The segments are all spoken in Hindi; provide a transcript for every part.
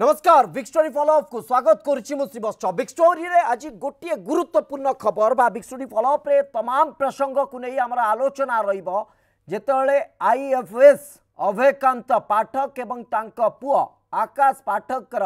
ନମସ୍କାର ବିଗ୍ ଷ୍ଟୋରୀ ଫଲୋଅପ୍କୁ ସ୍ୱାଗତ କରୁଛି ମୁଁ ଶ୍ରୀବତ୍ସ ବିଗ୍ ଷ୍ଟୋରୀରେ ଆଜି ଗୋଟିଏ ଗୁରୁତ୍ୱପୂର୍ଣ୍ଣ ଖବର ବା ବିଗ୍ ଷ୍ଟୋରୀ ଫଲୋଅପ୍ରେ ତମାମ ପ୍ରସଙ୍ଗକୁ ନେଇ ଆମର ଆଲୋଚନା ରହିବ ଯେତେବେଳେ ଆଇଏଫ୍ଏସ୍ ଅଭୟକାନ୍ତ ପାଠକ ଏବଂ ତାଙ୍କ ପୁଅ ଆକାଶ ପାଠକର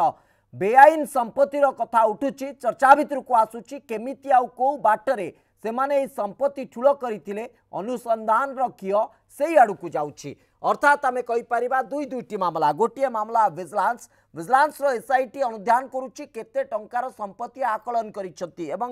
ବେଆଇନ ସମ୍ପତ୍ତିର କଥା ଉଠୁଛି ଚର୍ଚ୍ଚା ଭିତରକୁ ଆସୁଛି କେମିତି ଆଉ କେଉଁ ବାଟରେ ସେମାନେ ଏହି ସମ୍ପତ୍ତି ଠୁଳ କରିଥିଲେ ଅନୁସନ୍ଧାନର କିଅ ସେଇ ଆଡ଼କୁ ଯାଉଛି ଅର୍ଥାତ୍ ଆମେ କହିପାରିବା ଦୁଇ ଦୁଇଟି ମାମଲା ଗୋଟିଏ ମାମଲା ଭିଜିଲାନ୍ସ ଭିଜିଲାନ୍ସର ଏସ୍ ଆଇ ଟି ଅନୁଧ୍ୟାନ କରୁଛି କେତେ ଟଙ୍କାର ସମ୍ପତ୍ତି ଆକଳନ କରିଛନ୍ତି ଏବଂ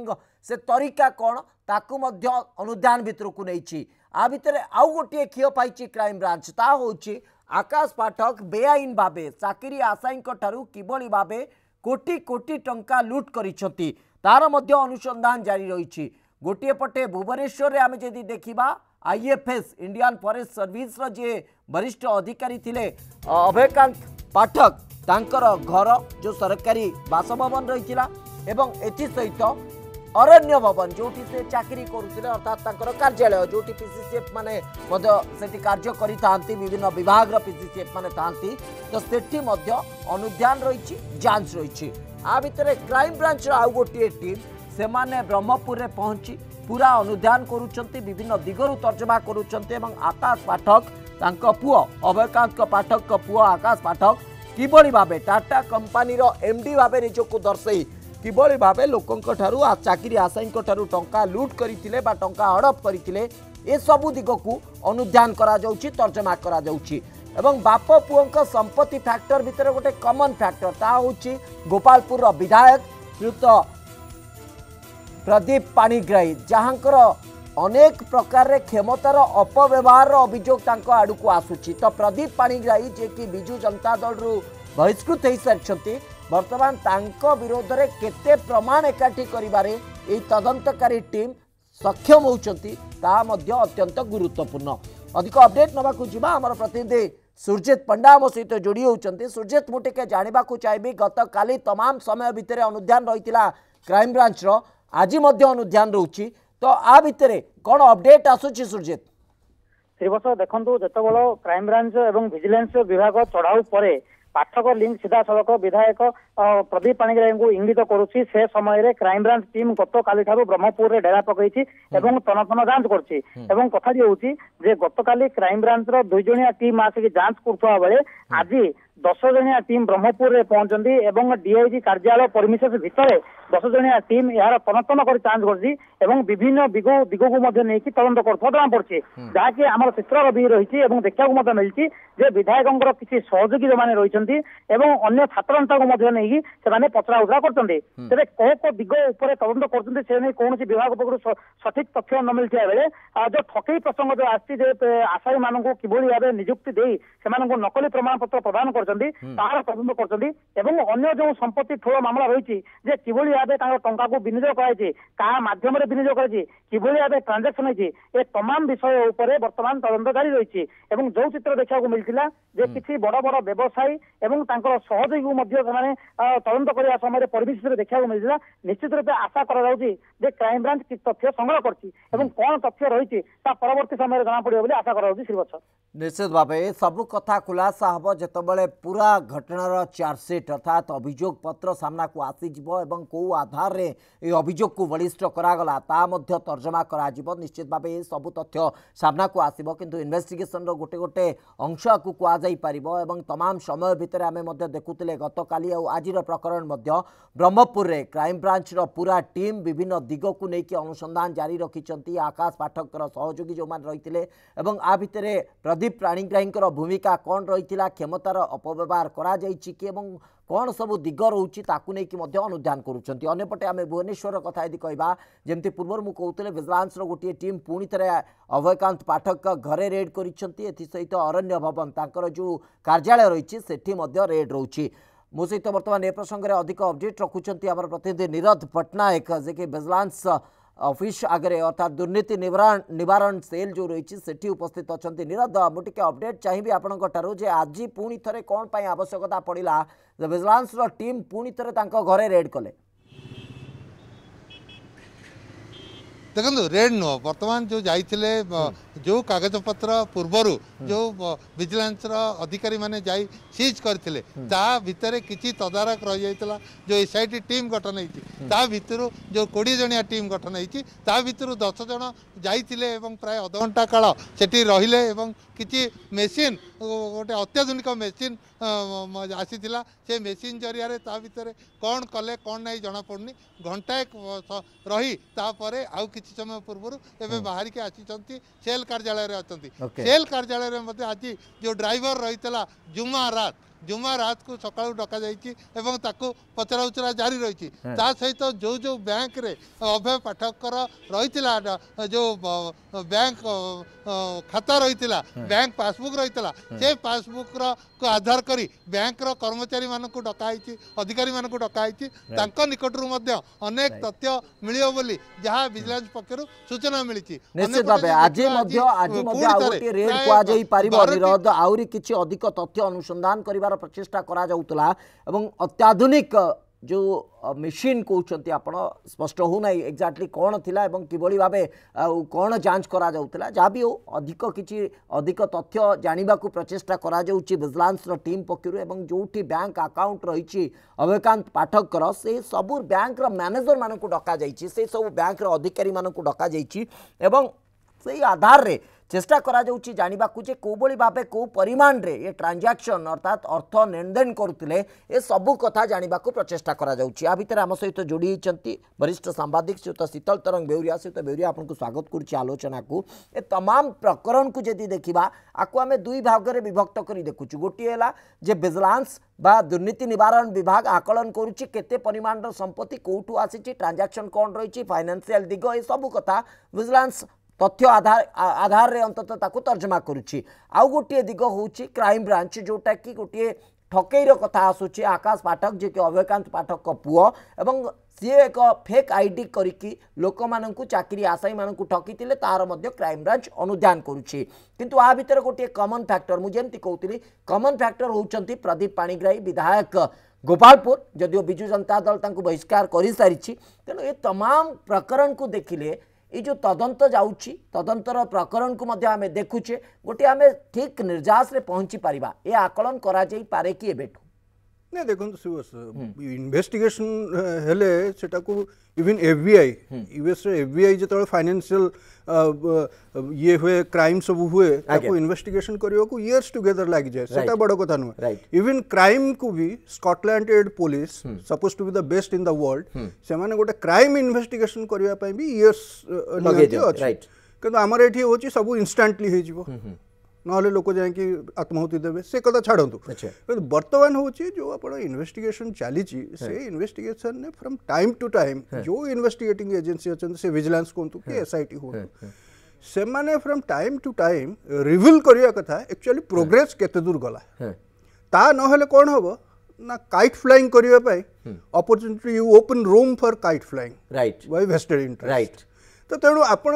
ସେ ତରିକା କ'ଣ ତାକୁ ମଧ୍ୟ ଅନୁଧ୍ୟାନ ଭିତରକୁ ନେଇଛି ଆ ଭିତରେ ଆଉ ଗୋଟିଏ କ୍ଷୀୟ ପାଇଛି କ୍ରାଇମବ୍ରାଞ୍ଚ ତାହା ହେଉଛି ଆକାଶ ପାଠକ ବେଆଇନ ଭାବେ ଚାକିରି ଆଶାୟୀଙ୍କ ଠାରୁ କିଭଳି ଭାବେ କୋଟି କୋଟି ଟଙ୍କା ଲୁଟ୍ କରିଛନ୍ତି ତାର ମଧ୍ୟ ଅନୁସନ୍ଧାନ ଜାରି ରହିଛି ଗୋଟିଏ ପଟେ ଭୁବନେଶ୍ୱରରେ ଆମେ ଯଦି ଦେଖିବା आईएफएस इंडियान फरेस्ट सर्विस जी वरिष्ठ अधिकारी थिले अभयकांत पाठक तांकर घर जो सरकारी बासभवन रही एवं एसहित अरण्य भवन जो चाकरी करुले अर्थात कार्यालय जो पीसीसीएफ मैंने से कार्य कर विभिन्न विभाग पीसीसीएफ मैंने था तो से अनुध्यान रही जांच रही आ भितर क्राइम ब्रांच आउ गोटे टीम से ब्रह्मपुर पहुंची পুরা অনুধ্যান କରୁଛନ୍ତି বিভিন্ন দিগর তর্জমা କରୁଛନ୍ତି এবং আকাশ পাঠক ତାଙ୍କ ପୁଅ অভয়কান্ত পাঠক ପୁଅ আকাশ পাঠক কিভাবে ভাবে টাটা କମ୍ପାନୀର এমডি ভাবে ନିଜକୁ দর্শাই কিভাবে ভাবে লোকঠার চাকরি আশায়ীঠার টঙ্কা লুট করে বা টঙ্কা হড়প করে এসব দিগকু অনুধ্যান করা যাচ্ছে তর্জমা করা যাচ্ছে এবং বাপ পুঙ্ক সম্পত্তি ফ্যাক্টর ভিতরে গোটে কমন ফ্যাক্টর তা হচ্ছে গোপালপুর বিধায়ক শ্রীযুক্ত प्रदीप पाणीग्राही जहाँ अनेक प्रकार क्षमतार अपव्यवहार अभोग आड़क आसुच्छी तो प्रदीप पाणीग्राही जी कि विजु जनता दल रु बहिष्कृत हो सारी बर्तमान विरोध में केत प्रमाण एकाठी कर तदंतकारी टीम सक्षम होती अत्यंत गुरुत्वपूर्ण अधिक अपडेट नाक आम प्रतिनिधि सुरजित पंडा आम सहित जोड़ी होती सुरजित मुझे जानवाक चाहिए गत काली तमाम समय भितर अनुधान रही क्राइमब्रांचर ଆଜି ମଧ୍ୟ ଅନୁଧ୍ୟାନ ରହୁଛି ତ ଆ ଭିତରେ କଣ ଅପଡେଟ୍ ଆସୁଛି ସୁରଜିତ ଶ୍ରୀବସ ଦେଖନ୍ତୁ ଯେତେବେଳେ କ୍ରାଇମବ୍ରାଞ୍ଚ ଏବଂ ଭିଜିଲାନ୍ସ ବିଭାଗ ଚଢ଼ାଉ ପରେ ପାଠକ ଲିଙ୍କ ସିଧାସଳଖ ବିଧାୟକ ପ୍ରଦୀପ ପାଣିଗ୍ରାହୀଙ୍କୁ ଇଙ୍ଗିତ କରୁଛି ସେ ସମୟରେ କ୍ରାଇମବ୍ରାଞ୍ଚ ଟିମ୍ ଗତକାଲି ଠାରୁ ବ୍ରହ୍ମପୁରରେ ଡେରା ପକେଇଛି ଏବଂ ତନତନ ଯାଞ୍ଚ କରୁଛି ଏବଂ କଥା ବି ହେଉଛି ଯେ ଗତକାଲି କ୍ରାଇମବ୍ରାଞ୍ଚର ଦୁଇଜଣିଆ ଟିମ୍ ଆସିକି ଯାଞ୍ଚ କରୁଥିବା ବେଳେ ଆଜି ଦଶ ଜଣିଆ ଟିମ୍ ବ୍ରହ୍ମପୁରରେ ପହଞ୍ଚନ୍ତି ଏବଂ ଡିଆଇଜି କାର୍ଯ୍ୟାଳୟ ପରିମିଶ ଭିତରେ দশ জনিয়া টিম এর তনতন করে যাঞ্চ করছি এবং বিভিন্ন দিগ দিগকু মধ্যে নেইকি তদন্ত করুথবা জনা পড়ছে যাকি আমার চিত্রর বি রয়েছে এবং দেখিବାକୁ ମଧ୍ୟ ମିଳିଛି ଯେ ବିଧାୟକଙ୍କର କିଛି ସହଯୋଗୀ ଯୋଉମାନେ ରହିଛନ୍ତି ଏବଂ ଅନ୍ୟ ଛାତ୍ର ନେତାଙ୍କୁ ମଧ୍ୟ ନେଇକି ସେମାନେ ପଚରା ଉଚରା କରୁଛନ୍ତି ତେବେ କୋଉ କୋଉ ଦିଗ ଉପରେ ତଦନ୍ତ କରୁଛନ୍ତି ସେ ନେଇ କୌଣସି ବିଭାଗ ପକ୍ଷରୁ ସଠିକ ତଥ୍ୟ ନ ମିଳିଥିବା ବେଳେ ଯୋଉ ଠକେଇ ପ୍ରସଙ୍ଗ ଯୋଉ ଆସିଛି ଯେ ଆଶାୟୀମାନଙ୍କୁ କିଭଳି ଭାବେ ନିଯୁକ୍ତି ଦେଇ ସେମାନଙ୍କୁ ନକଲି ପ୍ରମାଣପତ୍ର ପ୍ରଦାନ କରୁଛନ୍ତି ତାହାର ତଦନ୍ତ କରୁଛନ୍ତି ଏବଂ ଅନ୍ୟ ଯୋଉ ସମ୍ପତ୍ତି ଠୁଳ ମାମଲା ରହିଛି ଯେ କିଭଳି ভাবে তাঁর টঙ্কাকু বিনিয়োগ করা হয়েছে কাহা মাধ্যমে বিনিয়োগ করা হয়েছে কিভাবে ভাবে ট্রানজাকশন হয়েছে এ তমাম বিষয় উপরে বর্তমান তদন্ত জারি রয়েছে এবং যে চিত্র দেখা মিলছিল যে কিছু বড় বড় ব্যবসায়ী এবং তাঁর সহযোগী মধ্যে সেমানে তদন্ত করা সময় পরিবেশিত দেখা মিলছিল নিশ্চিত রূপে আশা করা যাচ্ছে যে ক্রাইম ব্রাঞ্চ কি তথ্য সংগ্রহ করছে এবং কোন তথ্য রয়েছে তা পরবর্তী সময় জনা পড়বে বলে আশা করা যাচ্ছে শ্রীবৎস নিশ্চিত ভাবে সবু কথা খুলাসা হব যেত পুরা ঘটনার চার্জসিট অর্থাৎ অভিযোগ পত্র সামনাকু আসিযোগ এবং কেউ ଯେଉଁ ଆଧାରରେ ଏ ଅଭିଯୋଗକୁ ବଳିଷ୍ଠ କରାଗଲା ତାହା ମଧ୍ୟ ତର୍ଜମା କରାଯିବ ନିଶ୍ଚିତ ଭାବେ ସବୁ ତଥ୍ୟ ସାମ୍ନାକୁ ଆସିବ କିନ୍ତୁ ଇନଭେଷ୍ଟିଗେସନର ଗୋଟେ ଗୋଟେ ଅଂଶ ଆକୁ କୁହାଯାଇପାରିବ ଏବଂ ତମାମ ସମୟ ଭିତରେ ଆମେ ମଧ୍ୟ ଦେଖୁଥିଲେ ଗତକାଲି ଆଉ ଆଜିର ପ୍ରକରଣ ମଧ୍ୟ ବ୍ରହ୍ମପୁରରେ କ୍ରାଇମବ୍ରାଞ୍ଚର ପୁରା ଟିମ୍ ବିଭିନ୍ନ ଦିଗକୁ ନେଇକି ଅନୁସନ୍ଧାନ ଜାରି ରଖିଛନ୍ତି ଆକାଶ ପାଠକର ସହଯୋଗୀ ଯେଉଁମାନେ ରହିଥିଲେ ଏବଂ ଆ ଭିତରେ ପ୍ରଦୀପ ପ୍ରାଣିଗ୍ରାହୀଙ୍କର ଭୂମିକା କ'ଣ ରହିଥିଲା କ୍ଷମତାର ଅପବ୍ୟବହାର କରାଯାଇଛି କି ଏବଂ କ'ଣ ସବୁ ଦିଗ ରହୁଛି ତାକୁ ନେଇକି ମଧ୍ୟ ଅନୁଧ୍ୟାନ କରୁଛନ୍ତି ଅନ୍ୟପଟେ ଆମେ ଭୁବନେଶ୍ୱର କଥା ଯଦି କହିବା ଯେମିତି ପୂର୍ବରୁ ମୁଁ କହୁଥିଲେ ଭିଜିଲାନ୍ସର ଗୋଟିଏ ଟିମ୍ ପୁଣି ଥରେ ଅଭୟକାନ୍ତ ପାଠକ ଘରେ ରେଡ୍ କରିଛନ୍ତି ଏଥିସହିତ ଅରଣ୍ୟ ଭବନ ତାଙ୍କର ଯେଉଁ କାର୍ଯ୍ୟାଳୟ ରହିଛି ସେଠି ମଧ୍ୟ ରେଡ୍ ରହୁଛି ମୋ ସହିତ ବର୍ତ୍ତମାନ ଏ ପ୍ରସଙ୍ଗରେ ଅଧିକ ଅପଡେଟ୍ ରଖୁଛନ୍ତି ଆମର ପ୍ରତିନିଧି ନିରଜ ପଟ୍ଟନାୟକ ଯିଏକି ଭିଜିଲାନ୍ସ फिश आगे अर्थात दुर्नीति निवारण सेल जो रही से उपस्थित अच्छा नीरद मुझे अपडेट चाहिए आपणकर आज पुणी थे कौन आवश्यकता पड़ा विजिलांस टीम पुणी थे घरे रेड कले ଦେଖନ୍ତୁ ରେଡ୍ ନୁହଁ ବର୍ତ୍ତମାନ ଯେଉଁ ଯାଇଥିଲେ ଯେଉଁ କାଗଜପତ୍ର ପୂର୍ବରୁ ଯେଉଁ ଭିଜିଲାନ୍ସର ଅଧିକାରୀମାନେ ଯାଇ ସିଜ୍ କରିଥିଲେ ତା ଭିତରେ କିଛି ତଦାରଖ ରହିଯାଇଥିଲା ଯେଉଁ ଏସ୍ଆଇଟି ଟିମ୍ ଗଠନ ହେଇଛି ତା ଭିତରୁ ଯେଉଁ କୋଡ଼ିଏ ଜଣିଆ ଟିମ୍ ଗଠନ ହେଇଛି ତା ଭିତରୁ ଦଶ ଜଣ ଯାଇଥିଲେ ଏବଂ ପ୍ରାୟ ଅଧଘଣ୍ଟା କାଳ ସେଠି ରହିଲେ ଏବଂ କିଛି ମେସିନ୍ ଗୋଟେ ଅତ୍ୟାଧୁନିକ ମେସିନ୍ ଆସିଥିଲା ସେ ମେସିନ୍ ଜରିଆରେ ତା ଭିତରେ କ'ଣ କଲେ କ'ଣ ନାହିଁ ଜଣାପଡ଼ୁନି ଘଣ୍ଟାଏ ରହି ତାପରେ ଆଉ କିଛି ସମୟ ପୂର୍ବରୁ ଏବେ ବାହାରିକି ଆସିଛନ୍ତି ସେଲ୍ କାର୍ଯ୍ୟାଳୟରେ ଅଛନ୍ତି ସେଲ୍ କାର୍ଯ୍ୟାଳୟରେ ମଧ୍ୟ ଆଜି ଯେଉଁ ଡ୍ରାଇଭର ରହିଥିଲା ଜୁମା ରାତ ଜୁମା ରାତକୁ ସକାଳୁ ଡକାଯାଇଛି ଏବଂ ତାକୁ ପଚରା ଉଚରା ଜାରି ରହିଛି ତା ସହିତ ଯେଉଁ ଯେଉଁ ବ୍ୟାଙ୍କରେ ଅଭୟ ପାଠକଙ୍କର ରହିଥିଲା ଯେଉଁ ବ୍ୟାଙ୍କ ଖାତା ରହିଥିଲା ବ୍ୟାଙ୍କ ପାସବୁକ୍ ରହିଥିଲା ସେ ପାସବୁକ୍ର ଆଧାର କରି ବ୍ୟାଙ୍କର କର୍ମଚାରୀମାନଙ୍କୁ ଡକା ହେଇଛି ଅଧିକାରୀମାନଙ୍କୁ ଡକା ହେଇଛି ତାଙ୍କ ନିକଟରୁ ମଧ୍ୟ ଅନେକ ତଥ୍ୟ ମିଳିବ ବୋଲି ଯାହା ଭିଜିଲାନ୍ସ ପକ୍ଷରୁ ସୂଚନା ମିଳିଛି ଆହୁରି କିଛି ଅଧିକ ତଥ୍ୟ ଅନୁସନ୍ଧାନ କରିବା करार प्रचेषा करत्याधुनिक जो मशीन कौन आप स्पष्ट होना एक्जाक्टली कौन थी कि भाव कौन जांच करा कराला जहाँ भी हो अधिक किसी अधिक तथ्य जानवाक प्रचेषा करजिलांस टीम पक्षर एवं जो भी बैंक आकाउंट रही अभयकांत पाठक से सब बैंक मैनेजर मानक डक सब बैंक अधिकारी मानक डक आधार में चेष्टा कराक भाव कौ परिमाण में ये ट्रांजाक्शन अर्थात अर्थ नेणदेन करुते सबू कथा जानवाक प्रचेषा करम सहित जोड़ी वरिष्ठ सांबादिक श्रीयुक्त शीतल तरंग बेहरिया सहित बेहरिया आपको स्वागत करुच्छे आलोचना को ये तमाम प्रकरण को जी देखा आपको आम दुई भाग में विभक्त कर देखु गोटे जे भिजिलांस दुर्नीति निवारण विभाग आकलन करते परिमाण संपत्ति कौटू आसी ट्रांजाक्शन कौन रही फाइनान्सील दिग यू कथ भिजिलांस तथ्य आधार आधार अंत तर्जमा कर गोटे दिग हूँ क्राइम ब्रांच जोटा कि गोटे ठकईर कथ आसूँ आकाश पाठक जी कि अभयकांत पाठक पुओ एवं सी एक फेक आई डी करी लोक मान माकरी आशायी मान ठकी तार ब्रांच अनुधान करूँ आ भितर गोटे कमन फैक्टर मुझे जमी कहती कमन फैक्टर होती प्रदीप पाणीग्राही विधायक गोपालपुर जदि विजु जनता दल तुम बहिष्कार कर सारी तेणु ये तमाम प्रकरण को देखिले এই जो তদন্ত যাচ্ছি তদন্তর প্রকরণকু আমি দেখুছে গোটি আমি ঠিক নির্যাসে পৌঁছি পারিবা এ আকলন করা যাই পারে কি এবেঠু ना देख इनभेस्टिगेसन से even F I US F B I जो फाइनेसियाल ये हुए क्राइम सब हुए इनभेस्टिगेसन करयर्स टुगेदर लग जाए बड़ कथ नुह इवन क्राइम को भी Scotland Yard police suppose to be best in the world से गोटे क्राइम इनभेस्टिगेसन करने इयर्स लगे कि आम ये सब इनस्टाटली ନହେଲେ ଲୋକ ଯାଇକି ଆତ୍ମାହୁତି ଦେବେ ସେ କଥା ଛାଡ଼ନ୍ତୁ କିନ୍ତୁ ବର୍ତ୍ତମାନ ହେଉଛି ଯେଉଁ ଆପଣ ଇନଭେଷ୍ଟିଗେସନ୍ ଚାଲିଛି ସେ ଇନଭେଷ୍ଟିଗେସନ୍ରେ ଫ୍ରମ୍ ଟାଇମ୍ ଟୁ ଟାଇମ୍ ଯେଉଁ ଇନଭେଷ୍ଟିଗେଟିଂ ଏଜେନ୍ସି ଅଛନ୍ତି ସେ ଭିଜିଲାନ୍ସ କୁହନ୍ତୁ କି ଏସ୍ଆଇଟି ହୁଅନ୍ତୁ ସେମାନେ from time to time reveal କରିବା କଥା ଆକ୍ଚୁଆଲି ପ୍ରୋଗ୍ରେସ୍ କେତେ ଦୂର ଗଲା ତା ନହେଲେ କ'ଣ ହେବ ନା କାଇଟ୍ ଫ୍ଲାଇଂ କରିବା ପାଇଁ opportunity you open room for kite flying right why vested interest right ତ ତେଣୁ ଆପଣ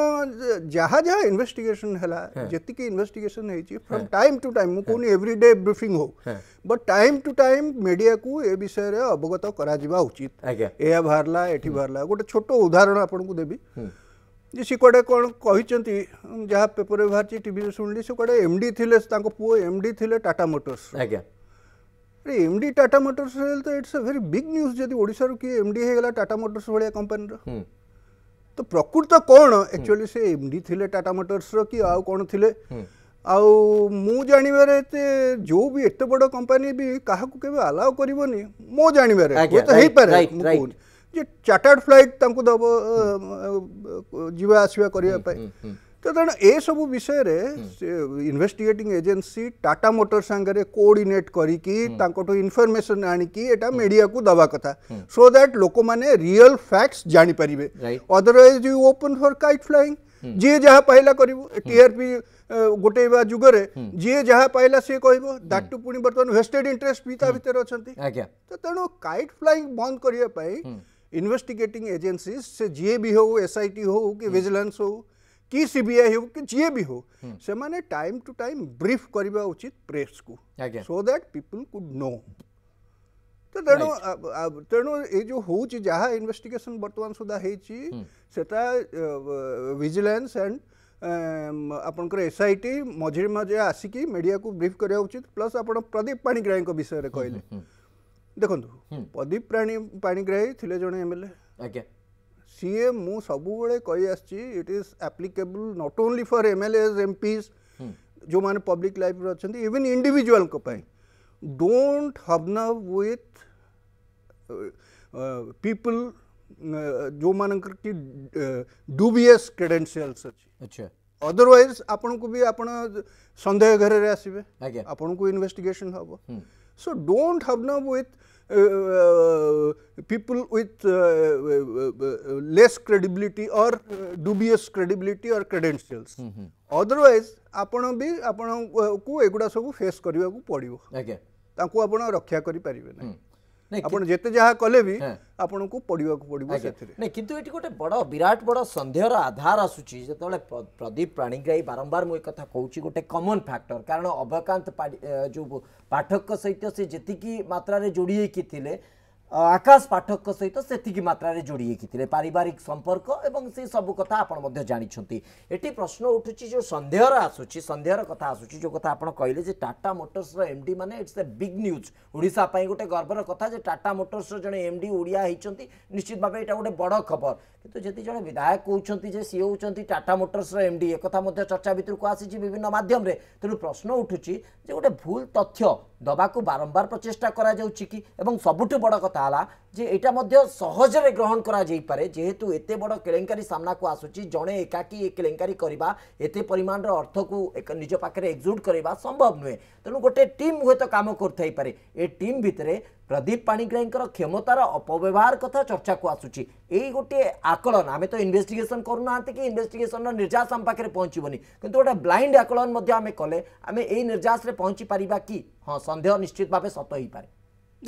ଯାହା ଯାହା ଇନଭେଷ୍ଟିଗେସନ୍ ହେଲା ଯେତିକି ଇନଭେଷ୍ଟିଗେସନ୍ ହେଇଛି ଫ୍ରମ୍ ଟାଇମ୍ ଟୁ ଟାଇମ୍ ମୁଁ କହୁନି ଏଭ୍ରି ଡେ ବ୍ରିଫିଂ ହଉ ବଟ୍ ଟାଇମ୍ ଟୁ ଟାଇମ୍ ମିଡ଼ିଆକୁ ଏ ବିଷୟରେ ଅବଗତ କରାଯିବା ଉଚିତ ଏହା ବାହାରିଲା ଏଠି ବାହାରିଲା ଗୋଟେ ଛୋଟ ଉଦାହରଣ ଆପଣଙ୍କୁ ଦେବି ଯେ ସେ କୁଆଡ଼େ କ'ଣ କହିଛନ୍ତି ଯାହା ପେପରରେ ବାହାରିଛି ଟିଭିରେ ଶୁଣିଲି ସେ କୁଆଡ଼େ ଏମ୍ ଡି ଥିଲେ ତାଙ୍କ ପୁଅ ଏମ୍ ଡି ଥିଲେ ଟାଟା ମୋଟର୍ସ ଆଜ୍ଞା ଆରେ ଏମ୍ ଡି ଟାଟା ମୋଟର୍ସ ହେଲେ ତ it's a very big news ଯଦି ଓଡ଼ିଶାରୁ କିଏ ଏମ୍ ଡି ହେଇଗଲା ଟାଟା ମୋଟର୍ସ ଭଳିଆ କମ୍ପାନୀର ତ ପ୍ରକୃତ କ'ଣ ଆକ୍ଚୁଆଲି ସେ ଏମ୍ଡି ଥିଲେ ଟାଟା ମଟର୍ସର କି ଆଉ କ'ଣ ଥିଲେ ଆଉ ମୁଁ ଜାଣିବାରେ ଏତେ ଯୋଉ ବି ଏତେ ବଡ଼ କମ୍ପାନୀ ବି କାହାକୁ କେବେ ଆଲାଓ କରିବନି ମୋ ଜାଣିବାରେ ହୁଏତ ହେଇପାରେ ମୁଁ କହୁଛି ଯେ ଚାର୍ଟାର୍ଡ ଫ୍ଲାଇଟ୍ ତାଙ୍କୁ ଦେବ ଯିବା ଆସିବା କରିବା ପାଇଁ तो ते सब विषय इनभेस्टिगेटिंग एजेन्सी टाटा मोटर सांगे कोअर्डनेट करफरमेसन आटा मीडिया को दवा कथा सो दैट लोक मैंने रियल फैक्ट्स जापर otherwise you open for kite flying जी जहाँ पाइला कर टीआरपी गोटे जुगरे जी जहाँ पाइला सी कह दैट टू पुणी बर्तमान वेस्टेड इंटरेस्ट भी भितर अच्छा तो तेणु हम्म। कैट हम्म। फ्लाइंग बंद करने इनभेस्टिगेटिंग एजेन्सी से जी भी हो एस आई टी हो कि विजिलेंस हम्म। हो कि सीबीआई हो कि जी भी हो से माने टाइम टू टाइम ब्रीफ करवा उचित प्रेस को so that people could know तो तेणु तेणु ये जो हूँ जहाँ इन्वेस्टिगेशन बर्तमान सुधा होता विजिलेंस एंड आपंकर एस आई टी मझे मजे आसिकी मीडिया को ब्रीफ करवा उचित प्लस आप प्रदीप पाणीग्राही विषय कहले देखु प्रदीप पाणीग्राही थे जन एम एल ए सीए मु सब बड़े कही आस is applicable not only for for M MPs जो मैंने पब्लिक लाइफ अच्छा इवन इंडिविजुअल डोट हबन विथ पीपल जो मान की डुबीएस क्रेडेनसीयल्स अच्छा अदरवाइज आपन को भी आपन घरे रे आसीबे आपन को इन्वेस्टिगेशन हबो सो डोट हबन with people with uh, uh, uh, less credibility or dubious credibility or credentials. Mm -hmm. Otherwise, आपनों आपनों भी को ଆପଣ face करिवा को ସବୁ ଫେସ୍ କରିବାକୁ ପଡ଼ିବ ତାଙ୍କୁ ଆପଣ ରକ୍ଷା କରିପାରିବେ ନାହିଁ ଆପଣ ଯେତେ ଯାହା କଲେ ବି ଆପଣଙ୍କୁ ପଡ଼ିବାକୁ ପଡ଼ିବ ସେଥିରେ ନାଇଁ କିନ୍ତୁ ଏଠି ଗୋଟେ ବଡ଼ ବିରାଟ ବଡ଼ ସନ୍ଦେହର ଆଧାର ଆସୁଛି ଯେତେବେଳେ ପ୍ରଦୀପ ପ୍ରାଣିଗ୍ରାହୀ ବାରମ୍ବାର ମୁଁ ଏ କଥା କହୁଛି ଗୋଟେ କମନ୍ ଫ୍ୟାକ୍ଟର କାରଣ ଅଭକାନ୍ତ ଯେଉଁ ପାଠକଙ୍କ ସହିତ ସେ ଯେତିକି ମାତ୍ରାରେ ଯୋଡ଼ି ହେଇକି ଥିଲେ আকাশ পাঠক সহিত সেতিকি মাত্রার যোড়ি হয়ে পারিবারিক সম্পর্ক এবং সেই সব কথা আপনার জাঁচান এটি প্রশ্ন উঠুছি যে সন্দেহর আসুচি সন্দেহর কথা আসুচি যে কথা আপনার কহিলে যে টাটা মোটরসর এমডি মানে it's a big news Odisha গোটে গর্বর কথা যে টাটা মোটরসর জন এমডি ওড়িয়া হয়েছেন নিশ্চিত ভাবে এটা গোটে বড় খবর কিন্তু যদি জন বিধায়ক কৌন যে সি হচ্ছেন টাটা মোটরসর এমডি একথা মধ্যে চর্চা ভিতরক আসিছে বিভিন্ন মাধ্যমে তেমন প্রশ্ন উঠুছি যে গোটে ভুল তথ্য ଦେବାକୁ ବାରମ୍ବାର ପ୍ରଚେଷ୍ଟା କରାଯାଉଛି କି ଏବଂ ସବୁଠୁ ବଡ଼ କଥା ହେଲା যে এটা মধ্যে সহজরে গ্রহণ করা যাইপারে যেহেতু এতে বড় কেলেঙ্কারি সামনাকু আসুচি জনে একাকি এ কেলেঙ্কারি করা এতে পরিমাণর অর্থকু নিজ পাখে একজুট করা সম্ভব নুহে তেমন গোটে টিম হুয়েত কাম করতে এ টিম ভিতরে প্রদীপ পাণিগ্রাহীঙ্কর ক্ষমতার অপব্যবহার কথা চর্চাকু আসুচি এই গোটিয়ে আকলন আমি তো ইনভেস্টিগেসন করুনা কি ইনভেস্টিগেসনর নির্যাস আম পাখে পৌঁছবনি কিন্তু গোটে ব্লাইন্ড আকলন মধ্যে আমি কলে আমি এই নির্যাসে পৌঁছি পারিবা কি হ্যাঁ সন্দেহ নিশ্চিত ভাবে সত হইপারে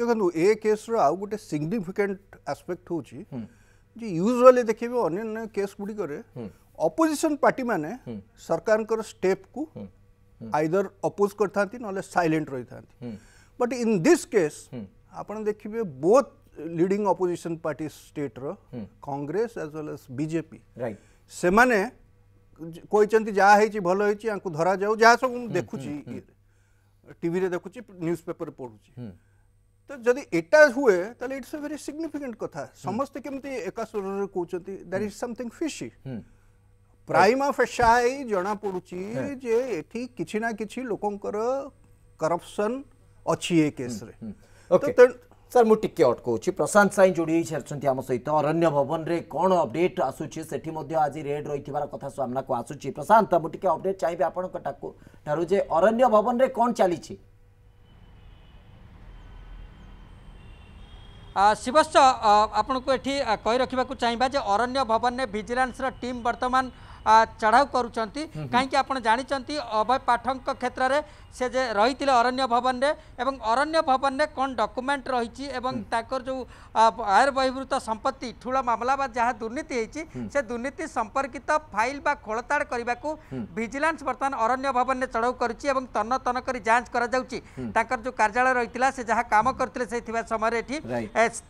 देखो ए केस रो गोटे सिग्निफिकेंट आस्पेक्ट हूँ जी यूजुअली देखिए अन्य केस गुड़िक अपोजिशन पार्टी मैंने सरकार स्टेप को आईदर अपोज कर था ना सैलेंट रही था बट इन दिस् केस आप देखिए both leading opposition party state Congress as well as BJP से मैंने कही जहाँ भल हो धरा जा सब देखु टी देखु न्यूज पेपर पढ़ुच्छी तो जदि एटा हुए इट्स अ वेरी सिग्निफिकेंट कथा समस्ते केमती एका स्वर रे कोचंती देयर इज समथिंग फिशी प्राइम ऑफ शाई जणा पडुची हम्म। जे एठी किछि ना किछि लोकंकर करप्शन अछि ए केस रे ओके हम्म, हम्म। तो सर मुझे टी अटकाउँ प्रशांत साई जोड़ी सारी आम सहित अरण्य भवन में कौन अपडेट आसूम आज रेड रही कथ सामना को आसूँ प्रशांत मुझे अपडेट चाहिए आपको अरण्य भवन में कौन चली ଶିବସ୍ୟ ଆପଣଙ୍କୁ ଏଠି କହି ରଖିବାକୁ ଚାହିଁବା ଯେ ଅରଣ୍ୟ ଭବନରେ ଭିଜିଲାନ୍ସର ଟିମ୍ ବର୍ତ୍ତମାନ ଚଢ଼ାଉ କରୁଛନ୍ତି କାହିଁକି ଆପଣ ଜାଣିଛନ୍ତି ଅଭୟ ପାଠକଙ୍କ କ୍ଷେତ୍ରରେ সে যে রয়েছে অরণ্য ভবনরে এবং অরণ্য ভবনরে কোণ ডকুমেন্ট রয়েছে এবং তাঁর যে আয়ের বহির্ভূত সম্পত্তি ঠুল মামলা বা যা দুর্নীতি হয়েছে সে দুর্নীতি সম্পর্কিত ফাইল বা খোলতাড় করা ভিজিলান্স বর্তমান অরণ্য ভবনরে চড়াও করছে এবং তন্ন তন করে যাঞ্চ করা যাচ্ছে তাঁর যে কার্যালয় রয়েছে সে যা কাম করলে সেই সময় এটি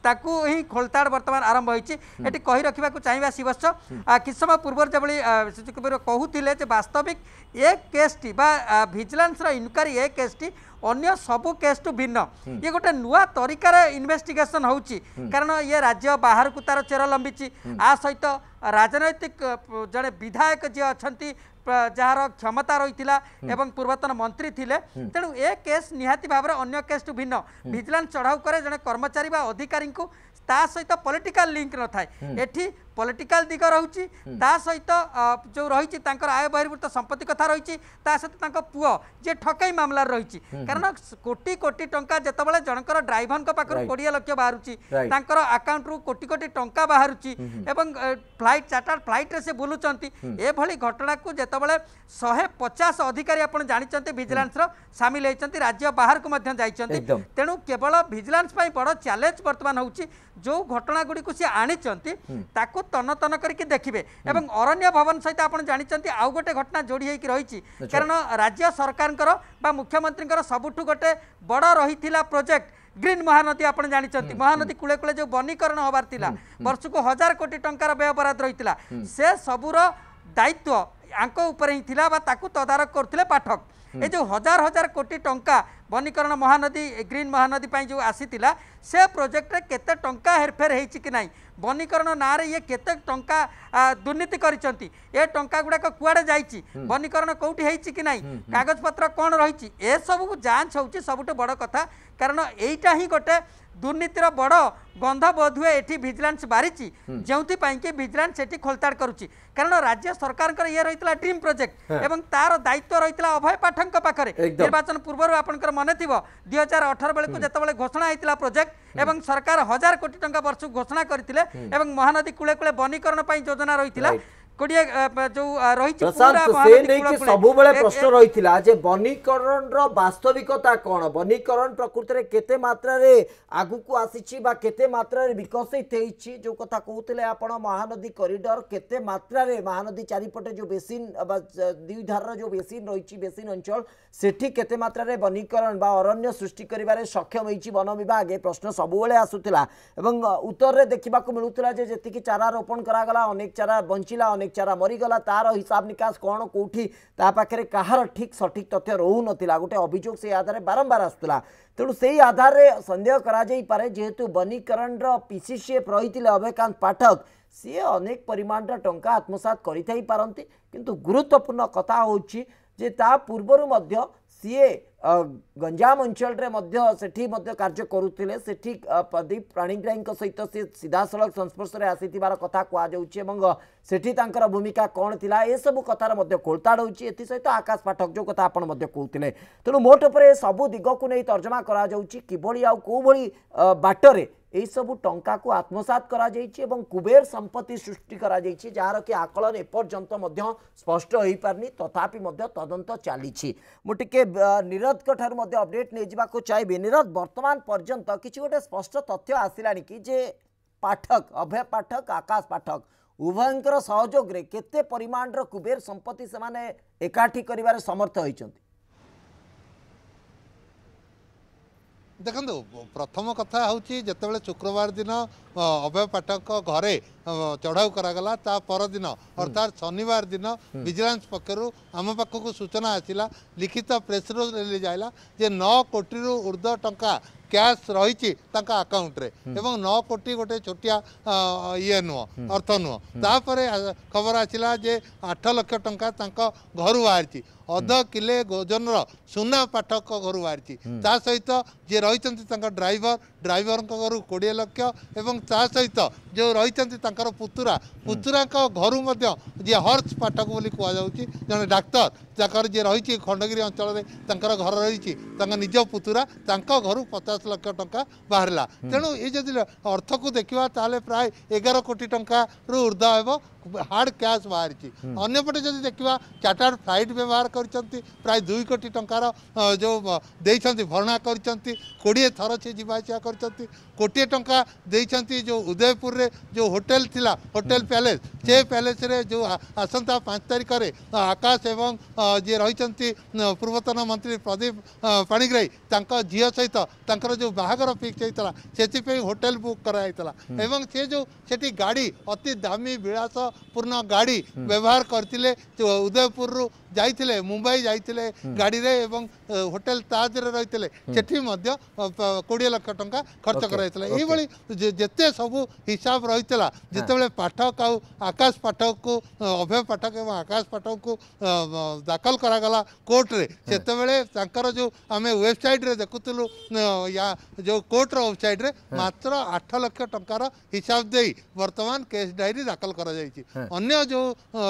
তাকে হি খোলতাড় বর্তমান আরম্ভ হয়েছে এটি কহি রাখা চাইবা শিবস কিছু সময় পূর্ব যেভাবে শ্রীযুক্ত কুলে যে বাস্তবিক এ কেসটি বা ভিজিলান্সর ইনকো তরিকার এ কেসটি অন্য সবু কেসটু ভিন্ন ইয়ে গোটে নূয়া তরিকার ইনভেস্টিগেসন হচ্ছে কারণ ইয়ে রাজ্য বাহারকু তার চের লম্বিছি আ সহিত রাজনৈতিক জনে বিধায়ক যে অনেক যার ক্ষমতা রয়েছে এবং পূর্বতন মন্ত্রী লে তেমন এ কেস নিহতি ভাবে অন্য কেসটু ভিন্ন ভিজিলান্স চড়াও করে জন কর্মচারী বা অধিকারী তা সহ পলিটিকাল লিঙ্ক নথায় এটি পলিটিকাল দিগ রয়েছে তা সহিত যে রয়েছে তাঁর আয় বহির্ভূত সম্পত্তি কথা রয়েছে তা সহিত তাঁর পুয় যে ঠকাই মামলার রয়েছে কারণ কোটি কোটি টঙ্কা যেতবে জনকর ড্রাইভর পাখর কোড়িয়ে লক্ষ বাহুছি তাঁর আকাউন্টু কোটি কোটি টঙ্কা বাহুছি এবং ফ্লাইট চার্টার ফ্লাইট্রে সে বুলুচার এভাবে ঘটনাকে যেতবে শহে পচাশ অধিকারী আপনার জাঁচান ভিজিলান্সর সামিল হয়েছেন রাজ্য বাহারক যাই তেণু কেবল ভিজিলান্স বড় চ্যালেঞ্জ বর্তমান হচ্ছে যে ঘটনাগুড়ি সে আনিছেন তাকে তন তন করি দেখবে এবং অরণ্য ভবন সহ আপনার জাঁচান আউ গোটে ঘটনা যোড়ি হয়ে রয়েছে কারণ রাজ্য সরকারঙ্কর বা মুখ্যমন্ত্রীঙ্কর সবুঠু গোটে বড় রহিলা প্রোজেক্ট ଗ୍ରୀନ୍ ମହାନଦୀ ଆପଣ ଜାଣିଛନ୍ତି ମହାନଦୀ କୂଳେ କୂଳେ ଯେଉଁ ବନୀକରଣ ହେବାର ଥିଲା ବର୍ଷକୁ ହଜାର କୋଟି ଟଙ୍କାର ବ୍ୟୟ ବରାଦ ରହିଥିଲା ସେ ସବୁର ଦାୟିତ୍ୱ ଆଙ୍କ ଉପରେ ହିଁ ଥିଲା ବା ତାକୁ ତଦାରଖ କରୁଥିଲେ ପାଠକ ଏ ଯେଉଁ ହଜାର ହଜାର କୋଟି ଟଙ୍କା বনীকরণ মহানদী গ্রিন মহানদী যে আসিলা সে প্রোজেক্টরে কেতে টঙ্কা হেরফের হয়েছি কি না বনীকরণ নাঁরে ইয়ে কেতে টঙ্কা দুর্নীতি করেছেন এ টঙ্কা গুড়াক কুয়াড়ে যাইছি বনীকরণ কোটি হয়েছি কি না কাগজপত্র কণ রয়েছে এসবু যাঞ্চ হচ্ছে সবুঠু বড় কথা কারণ এইটা হি গোটে দুর্নীতির বড় গন্ধ বোধহুয়ে এটি ভিজিলান্স বারিছি যেপাই কি ভিজিলান্স সেটি খোলতাড় করুছি কারণ রাজ্য সরকারঙ্কর ইয়ে রয়েছে ড্রিম প্রোজেক্ট এবং তার দায়িত্ব রয়েছে অভয় পাঠক পাখে নির্বাচন পূর্ব আপনার ମନେ ଥିବ ଦୁଇ ହଜାର ଅଠର ବେଳକୁ ଯେତେବେଳେ ଘୋଷଣା ହେଇଥିଲା ପ୍ରୋଜେକ୍ଟ ଏବଂ ସରକାର ହଜାର କୋଟି ଟଙ୍କା ବର୍ଷକୁ ଘୋଷଣା କରିଥିଲେ ଏବଂ ମହାନଦୀ କୂଳେ କୂଳେ ବନୀକରଣ ପାଇଁ ଯୋଜନା ରହିଥିଲା ଗୋଟିଏ ଯୋଉ ରହିଛି ପ୍ରଶାନ୍ତ ସେ ନେଇକି ସବୁବେଳେ ପ୍ରଶ୍ନ ରହିଥିଲା ଯେ ବନୀକରଣର ବାସ୍ତବିକତା କ'ଣ ବନୀକରଣ ପ୍ରକୃତରେ କେତେ ମାତ୍ରାରେ ଆଗକୁ ଆସିଛି ବା କେତେ ମାତ୍ରାରେ ବିକଶିତ ହେଇଛି ଯୋଉ କଥା କହୁଥିଲେ ଆପଣ ମହାନଦୀ କରିଡର କେତେ ମାତ୍ରାରେ ମହାନଦୀ ଚାରିପଟେ ଯୋଉ ବେସିନ୍ ବା ଦୁଇ ଧାରର ଯୋଉ ବେସିନ୍ ରହିଛି ବେସିନ୍ ଅଞ୍ଚଳ ସେଠି କେତେ ମାତ୍ରାରେ ବନୀକରଣ ବା ଅରଣ୍ୟ ସୃଷ୍ଟି କରିବାରେ ସକ୍ଷମ ହେଇଛି ବନ ବିଭାଗ ଏ ପ୍ରଶ୍ନ ସବୁବେଳେ ଆସୁଥିଲା ଏବଂ ଉତ୍ତରରେ ଦେଖିବାକୁ ମିଳୁଥିଲା ଯେ ଯେତିକି ଚାରା ରୋପଣ କରାଗଲା ଅନେକ ଚାରା ବଞ୍ଚିଲା ଅନେକ ଲେକ୍ଚର ମରିଗଲା ହେଇଗଲା ତାର ହିସାବ ନିକାଶ କ'ଣ କେଉଁଠି ତା ପାଖରେ କାହାର ଠିକ୍ ସଠିକ୍ ତଥ୍ୟ ରହୁନଥିଲା ଗୋଟେ ଅଭିଯୋଗ ସେଇ ଆଧାରରେ ବାରମ୍ବାର ଆସୁଥିଲା ତେଣୁ ସେଇ ଆଧାରରେ ସନ୍ଦେହ କରାଯାଇପାରେ ଯେହେତୁ ବନୀକରଣର ପି ସି ସି ଏଫ୍ ରହିଥିଲେ ଅଭୟକାନ୍ତ ପାଠକ ସିଏ ଅନେକ ପରିମାଣର ଟଙ୍କା ଆତ୍ମସାତ କରିଥାଇପାରନ୍ତି କିନ୍ତୁ ଗୁରୁତ୍ୱପୂର୍ଣ୍ଣ କଥା ହେଉଛି ଯେ ତା ପୂର୍ବରୁ ମଧ୍ୟ ସିଏ ଗଞ୍ଜାମ ଅଞ୍ଚଳରେ ମଧ୍ୟ ସେଠି ମଧ୍ୟ କାର୍ଯ୍ୟ କରୁଥିଲେ ସେଠି ପ୍ରଦୀପ ପ୍ରାଣିଗ୍ରାହୀଙ୍କ ସହିତ ସିଏ ସିଧାସଳଖ ସଂସ୍ପର୍ଶରେ ଆସିଥିବାର କଥା କୁହାଯାଉଛି ଏବଂ ସେଠି ତାଙ୍କର ଭୂମିକା କ'ଣ ଥିଲା ଏସବୁ କଥାର ମଧ୍ୟ ଖୋଳତାଡ଼ ହେଉଛି ଏଥିସହିତ ଆକାଶ ପାଠକ ଯେଉଁ କଥା ଆପଣ ମଧ୍ୟ କହୁଥିଲେ ତେଣୁ ମୋଟ ଉପରେ ସବୁ ଦିଗକୁ ନେଇ ତର୍ଜମା କରାଯାଉଛି କିଭଳି ଆଉ କେଉଁଭଳି ବାଟରେ এইসবু টঙ্কাকে আত্মসাত করা যাইছে এবং কুবের সম্পত্তি সৃষ্টি করা যাইছে যার কি আকলন এপর্যন্ত মধ্য স্পষ্ট হয়ে পারি তথাপি মধ্য তদন্ত চালিছি মু টিকে নীরদক ঠার মধ্যে অপডেট নিয়ে যা চাইবি নীরদ বর্তমান পর্যন্ত কিছু গোটে স্পষ্ট তথ্য আসিলানি কি যে পাঠক অভয় পাঠক আকাশ পাঠক উভয়ঙ্কর সহযোগে কেতে পরিমাণর কুবের সম্পত্তি সে একাঠি করবার সমর্থ হয়েছেন ଦେଖନ୍ତୁ ପ୍ରଥମ କଥା ହେଉଛି ଯେତେବେଳେ ଶୁକ୍ରବାର ଦିନ ଅଭୟ ପାଠକଙ୍କ ଘରେ ଚଢ଼ାଉ କରାଗଲା ତା ପରଦିନ ଅର୍ଥାତ୍ ଶନିବାର ଦିନ ଭିଜିଲାନ୍ସ ପକ୍ଷରୁ ଆମ ପାଖକୁ ସୂଚନା ଆସିଲା ଲିଖିତ ପ୍ରେସ୍ ରୁ ଯାଇଲା ଯେ ନଅ କୋଟିରୁ ଉର୍ଦ୍ଧ୍ୱ ଟଙ୍କା କ୍ୟାସ୍ ରହିଛି ତାଙ୍କ ଆକାଉଣ୍ଟରେ ଏବଂ ନଅ କୋଟି ଗୋଟେ ଛୋଟିଆ ଇଏ ନୁହଁ ଅର୍ଥ ନୁହଁ ତାପରେ ଖବର ଆସିଲା ଯେ ଆଠ ଲକ୍ଷ ଟଙ୍କା ତାଙ୍କ ଘରୁ ବାହାରିଛି ଅଧ କିଲେ ଓଜନର ସୁନା ପାଠକ ଘରୁ ବାହାରିଛି ତା ସହିତ ଯିଏ ରହିଛନ୍ତି ତାଙ୍କ ଡ୍ରାଇଭର ଡ୍ରାଇଭରଙ୍କ ଘରୁ କୋଡ଼ିଏ ଲକ୍ଷ ଏବଂ ତା ସହିତ ଯେଉଁ ରହିଛନ୍ତି ତାଙ୍କର ପୁତୁରା ପୁତୁରାଙ୍କ ଘରୁ ମଧ୍ୟ ଯିଏ ହର୍ଷ ପାଠକ ବୋଲି କୁହାଯାଉଛି ଜଣେ ଡାକ୍ତର ତାଙ୍କର ଯିଏ ରହିଛି ଖଣ୍ଡଗିରି ଅଞ୍ଚଳରେ ତାଙ୍କର ଘର ରହିଛି ତାଙ୍କ ନିଜ ପୁତୁରା ତାଙ୍କ ଘରୁ ପଚାଶ ଲକ୍ଷ ଟଙ୍କା ବାହାରିଲା ତେଣୁ ଏ ଯଦି ଅର୍ଥକୁ ଦେଖିବା ତାହେଲେ ପ୍ରାୟ ଏଗାର କୋଟି ଟଙ୍କାରୁ ଉର୍ଦ୍ଧ ହେବ ହାର୍ଡ଼ କ୍ୟାସ୍ ବାହାରିଛି ଅନ୍ୟପଟେ ଯଦି ଦେଖିବା ଚାର୍ଟାର୍ଡ଼ ଫ୍ଲାଇଟ୍ ବ୍ୟବହାର କରିଛନ୍ତି ପ୍ରାୟ ଦୁଇ କୋଟି ଟଙ୍କାର ଯେଉଁ ଦେଇଛନ୍ତି ଭରଣା କରିଛନ୍ତି କୋଡ଼ିଏ ଥର ସେ ଯିବା ଆସିବା କରିଛନ୍ତି କୋଟିଏ ଟଙ୍କା ଦେଇଛନ୍ତି ଯେଉଁ ଉଦୟପୁରରେ ଯେଉଁ ହୋଟେଲ ଥିଲା ହୋଟେଲ ପ୍ୟାଲେସ୍ ସେ ପ୍ୟାଲେସ୍ରେ ଯେଉଁ ଆସନ୍ତା ପାଞ୍ଚ ତାରିଖରେ ଆକାଶ ଏବଂ ଯିଏ ରହିଛନ୍ତି ପୂର୍ବତନ ମନ୍ତ୍ରୀ ପ୍ରଦୀପ ପାଣିଗ୍ରାହୀ ତାଙ୍କ ଝିଅ ସହିତ ତାଙ୍କର ଯେଉଁ ବାହାଘର ଫିକ୍ସ ହୋଇଥିଲା ସେଥିପାଇଁ ହୋଟେଲ ବୁକ୍ କରାଯାଇଥିଲା ଏବଂ ସେ ଯେଉଁ ସେଠି ଗାଡ଼ି ଅତି ଦାମୀ ବିଳାସପୂର୍ଣ୍ଣ ଗାଡ଼ି ବ୍ୟବହାର କରିଥିଲେ ଉଦୟପୁରରୁ ଯାଇଥିଲେ मुंबई जाईले गाडीने होटेल ताजे रहिले सीमध्ये कुडी लक्ष टाका खर्च कर जे सबु हिसब रही जतब्ले पाठक आकाश पाठक पाठक आकाश पाठक दाखल करला जो ते वेबसाइट रे देखुल या कोर्टर रे मात्र आठ लक्ष टा वर्तमान केस डायरी दाखल जो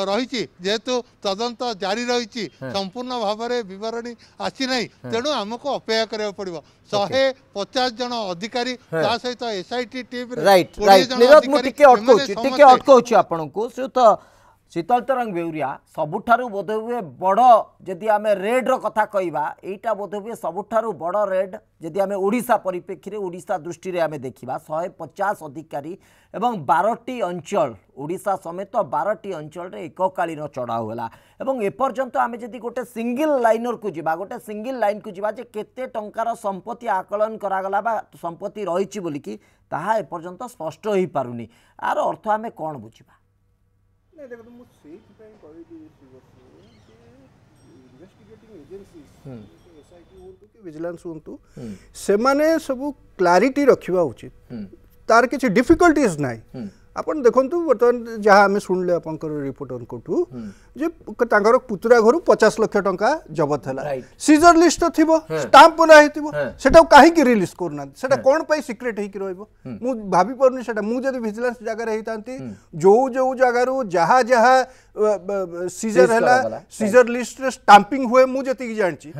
रही जेतु तदंत जारी रही ସମ୍ପୂର୍ଣ୍ଣ ଭାବରେ ବିବରଣୀ ଆସିନାହିଁ ତେଣୁ ଆମକୁ ଅପେକ୍ଷା କରିବାକୁ ପଡ଼ିବ ଶହେ ପଚାଶ ଜଣ ଅଧିକାରୀ ତା ସହିତ ଏସ୍ଆଇଟି ଟିମ୍ ରାଇଟ୍ ରାଇଟ୍ ମୁଁ ଟିକେ ଅଟକଉଛି ଟିକେ ଅଟକଉଛି ଆପଣଙ୍କୁ ସେ ତ ଶୀତଳତରଙ୍ଗ ବେଉରିଆ ସବୁଠାରୁ ବୋଧହୁଏ ବଡ଼ ଯଦି ଆମେ ରେଡ଼୍ର କଥା କହିବା ଏଇଟା ବୋଧହୁଏ ସବୁଠାରୁ ବଡ଼ ରେଡ଼୍ ଯଦି ଆମେ ଓଡ଼ିଶା ପରିପ୍ରେକ୍ଷୀରେ ଓଡ଼ିଶା ଦୃଷ୍ଟିରେ ଆମେ ଦେଖିବା ଶହେ ପଚାଶ ଅଧିକାରୀ ଏବଂ ବାରଟି ଅଞ୍ଚଳ ଓଡ଼ିଶା ସମେତ ବାରଟି ଅଞ୍ଚଳରେ ଏକକାଳୀନ ଚଢ଼ାଉ ହେଲା ଏବଂ ଏପର୍ଯ୍ୟନ୍ତ ଆମେ ଯଦି ଗୋଟେ ସିଙ୍ଗିଲ୍ ଲାଇନରକୁ ଯିବା ଗୋଟେ ସିଙ୍ଗିଲ୍ ଲାଇନକୁ ଯିବା ଯେ କେତେ ଟଙ୍କାର ସମ୍ପତ୍ତି ଆକଳନ କରାଗଲା ବା ସମ୍ପତ୍ତି ରହିଛି ବୋଲିକି ତାହା ଏପର୍ଯ୍ୟନ୍ତ ସ୍ପଷ୍ଟ ହୋଇପାରୁନି ଆର ଅର୍ଥ ଆମେ କ'ଣ ବୁଝିବା No, there are most safety-tying committees, investigating agencies SIT ହୁଅନ୍ତୁ କି ଭିଜିଲାନ୍ସ ହୁଅନ୍ତୁ ସେମାନେ ସବୁ କ୍ଲାରିଟି ରଖିବା ଉଚିତ ତାର କିଛି ଡିଫିକଲ୍ଟିଜ୍ ନାହିଁ आपन देखंतु वर्तमान जहां हमें सुनले अपन कर रिपोर्ट अन कोटू जे तांगर पुतरा घरु 50 लाख जबत हला सीजर लिस्ट तो थिबो स्टाम्प बना हेतिबो सेटा काहे रिलीज करना सेटा कोन पई सीक्रेट हे कि भाभी परनु सेटा मु जदि विजिलेंस जागा जो जो जागा रु जहां सीजर हला सीजर लिस्ट रे हुए मु जति जानची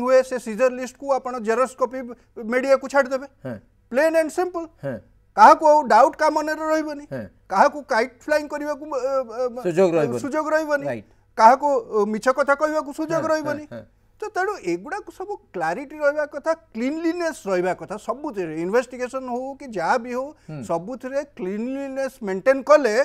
हुए सीजर लिस्ट को आपन जेरोस्कोपी मीडिया को छाड प्लेन एंड सिंपल काहाकु डाउट का मन रे रहिबनी काहाकु काइट फ्लाइंग करबा सुजग सुजोग रहिबनी सुजोग रहिबनी काहाकु मिछ कथा कहबा को रहिबनी तो तेणु एगुड़ा सब क्लारीटी रहा कथा क्लीनलीने रहा कथा सब इनभेस्टिगेसन हो कि जहाँ भी हो सबुरी क्लीनलीने मेन्टेन कले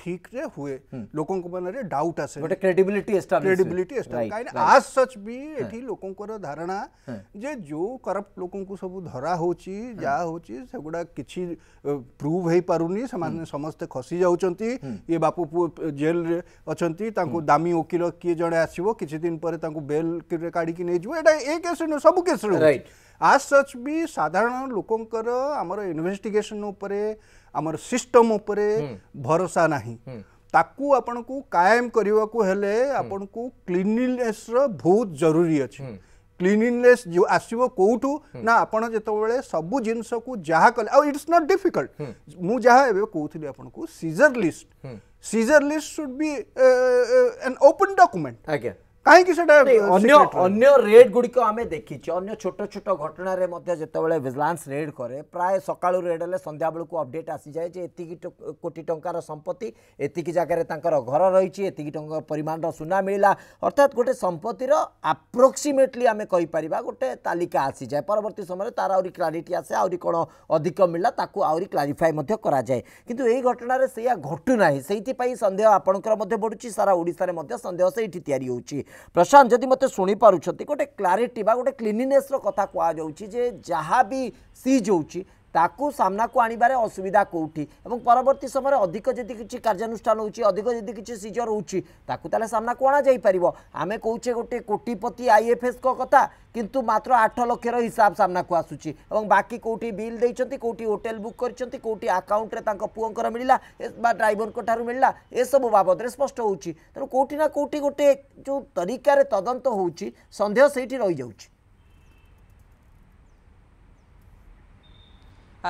ठीक से हुए लोक मन में डाउट आसे क्रेडिबिलिटी कहीं आज सच भी लोक धारणा जे जो करप्ट लोक सब धरा हो जागुडा कि प्रूव हो पार नहीं समस्ते खसी जाऊँच बापू पु जेल अच्छा दामी वकिल किए जड़े आसो किसी बेल କାଢ଼ିକି ନେଇଯିବୁ ଏଇଟା ଏ କେସ୍ରେ ନୁହେଁ ସବୁ କେସ୍ରେ ଆଜ୍ ସଚ୍ ବି ସାଧାରଣ ଲୋକଙ୍କର ଆମର ଇନଭେଷ୍ଟିଗେସନ୍ ଉପରେ ଆମର ସିଷ୍ଟମ୍ ଉପରେ ଭରସା ନାହିଁ ତାକୁ ଆପଣଙ୍କୁ କାଏମ କରିବାକୁ ହେଲେ ଆପଣଙ୍କୁ କ୍ଲିନିନେସ୍ର ବହୁତ ଜରୁରୀ ଅଛି କ୍ଲିନିନେସ୍ ଯେଉଁ ଆସିବ କେଉଁଠୁ ନା ଆପଣ ଯେତେବେଳେ ସବୁ ଜିନିଷକୁ ଯାହା କଲେ ଆଉ ଇଟ୍ସ ନଟ୍ ଡିଫିକଲ୍ଟ ମୁଁ ଯାହା ଏବେ କହୁଥିଲି ଆପଣଙ୍କୁ seizure list seizure list should be an open document ଆଜ୍ଞା અન્ય અન્ય રેડ ગુડીકો અમે દેખી છે અન્ય છોટા છોટા ઘટના રે মধ্যে જેતવેલે વિજિલન્સ રેડ કરે પ્રાય સકાળ રેડ લે સંધ્યા બળ કુ અપડેટ આસી જાય જે એતિકી કોટી ટંકા ર સંપત્તિ એતિકી જગ્યા રે તાંકર ઘર રઈચી એતિકી ટંકા પરિમાણ ર સુના મિળલા અર્થાત ગોટે સંપત્તિ ર એપ્રોક્સિમેટલી અમે કહી પરિબા ગોટે તાલિકા આસી જાય પરવર્તી સમય રે તારા ઓરી ક્લેરિટી આસે ઓરી કોણ અધિક મિળલા તાકુ ઓરી ક્લારિફાઈ મધ્ય કરા જાય કિંતુ એય ઘટના રે સિયા ઘટુ નહી સઈતિ પઈ સંધેહ આપણકો મધ્ય બડુચી સરા ઓડિશા રે મધ્ય સંધેહ સઈટી તਿਆરી હોઉચી ପ୍ରଶାନ୍ତ ଯଦି ମୋତେ ଶୁଣିପାରୁଛନ୍ତି ଗୋଟେ କ୍ଲାରିଟି ବା ଗୋଟେ କ୍ଲିନିନେସ୍ର କଥା କୁହାଯାଉଛି ଯେ ଯାହା ବି ସିଜ୍ ହେଉଛି ତାକୁ ସାମ୍ନାକୁ ଆଣିବାରେ ଅସୁବିଧା କେଉଁଠି ଏବଂ ପରବର୍ତ୍ତୀ ସମୟରେ ଅଧିକ ଯଦି କିଛି କାର୍ଯ୍ୟାନୁଷ୍ଠାନ ହେଉଛି ଅଧିକ ଯଦି କିଛି ସିଜର ହେଉଛି ତାକୁ ତାହେଲେ ସାମ୍ନାକୁ ଅଣାଯାଇପାରିବ ଆମେ କହୁଛେ ଗୋଟେ କୋଟିପତି ଆଇଏଫ୍ଏସ୍ଙ୍କ କଥା କିନ୍ତୁ ମାତ୍ର ଆଠ ଲକ୍ଷର ହିସାବ ସାମ୍ନାକୁ ଆସୁଛି ଏବଂ ବାକି କେଉଁଠି ବିଲ୍ ଦେଇଛନ୍ତି କେଉଁଠି ହୋଟେଲ ବୁକ୍ କରିଛନ୍ତି କେଉଁଠି ଆକାଉଣ୍ଟରେ ତାଙ୍କ ପୁଅଙ୍କର ମିଳିଲା ବା ଡ୍ରାଇଭରଙ୍କ ଠାରୁ ମିଳିଲା ଏସବୁ ବାବଦରେ ସ୍ପଷ୍ଟ ହେଉଛି ତେଣୁ କେଉଁଠି ନା କେଉଁଠି ଗୋଟେ ଯେଉଁ ତରିକାରେ ତଦନ୍ତ ହେଉଛି ସନ୍ଦେହ ସେଇଠି ରହିଯାଉଛି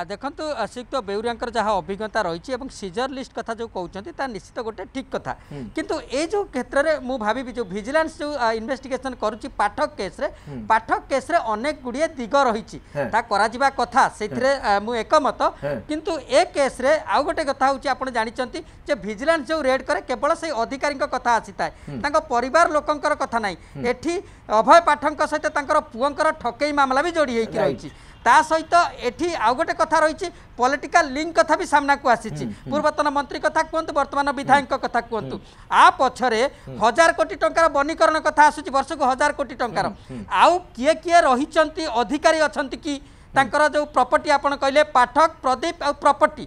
ଦେଖନ୍ତୁ ଶ୍ରୀଯୁକ୍ତ ବେଉରିଆଙ୍କର ଯାହା ଅଭିଜ୍ଞତା ରହିଛି ଏବଂ ସିଜର ଲିଷ୍ଟ କଥା ଯେଉଁ କହୁଛନ୍ତି ତା ନିଶ୍ଚିତ ଗୋଟେ ଠିକ୍ କଥା କିନ୍ତୁ ଏ ଯେଉଁ କ୍ଷେତ୍ରରେ ମୁଁ ଭାବିବି ଯେଉଁ ଭିଜିଲାନ୍ସ ଯେଉଁ ଇନଭେଷ୍ଟିଗେସନ୍ କରୁଛି ପାଠକ କେସ୍ରେ ପାଠକ କେସ୍ରେ ଅନେକ ଗୁଡ଼ିଏ ଦିଗ ରହିଛି ତା କରାଯିବା କଥା ସେଥିରେ ମୁଁ ଏକମତ କିନ୍ତୁ ଏ କେସ୍ରେ ଆଉ ଗୋଟେ କଥା ହେଉଛି ଆପଣ ଜାଣିଛନ୍ତି ଯେ ଭିଜିଲାନ୍ସ ଯେଉଁ ରେଡ୍ କରେ କେବଳ ସେଇ ଅଧିକାରୀଙ୍କ କଥା ଆସିଥାଏ ତାଙ୍କ ପରିବାର ଲୋକଙ୍କର କଥା ନାହିଁ ଏଠି ଅଭୟ ପାଠକଙ୍କ ସହିତ ତାଙ୍କର ପୁଅଙ୍କର ଠକେଇ ମାମଲା ବି ଯୋଡ଼ି ହେଇକି ରହିଛି ତା ସହିତ ଏଠି ଆଉ ଗୋଟେ କଥା ରହିଛି ପଲିଟିକାଲ ଲିଙ୍କ କଥା ବି ସାମ୍ନାକୁ ଆସିଛି ପୂର୍ବତନ ମନ୍ତ୍ରୀ କଥା କୁହନ୍ତୁ ବର୍ତ୍ତମାନ ବିଧାୟକଙ୍କ କଥା କୁହନ୍ତୁ ଆ ପଛରେ ହଜାର କୋଟି ଟଙ୍କାର ବନୀକରଣ କଥା ଆସୁଛି ବର୍ଷକୁ ହଜାର କୋଟି ଟଙ୍କାର ଆଉ କିଏ କିଏ ରହିଛନ୍ତି ଅଧିକାରୀ ଅଛନ୍ତି କି ତାଙ୍କର ଯେଉଁ ପ୍ରପର୍ଟି ଆପଣ କହିଲେ ପାଠକ ପ୍ରଦୀପ ଆଉ ପ୍ରପର୍ଟି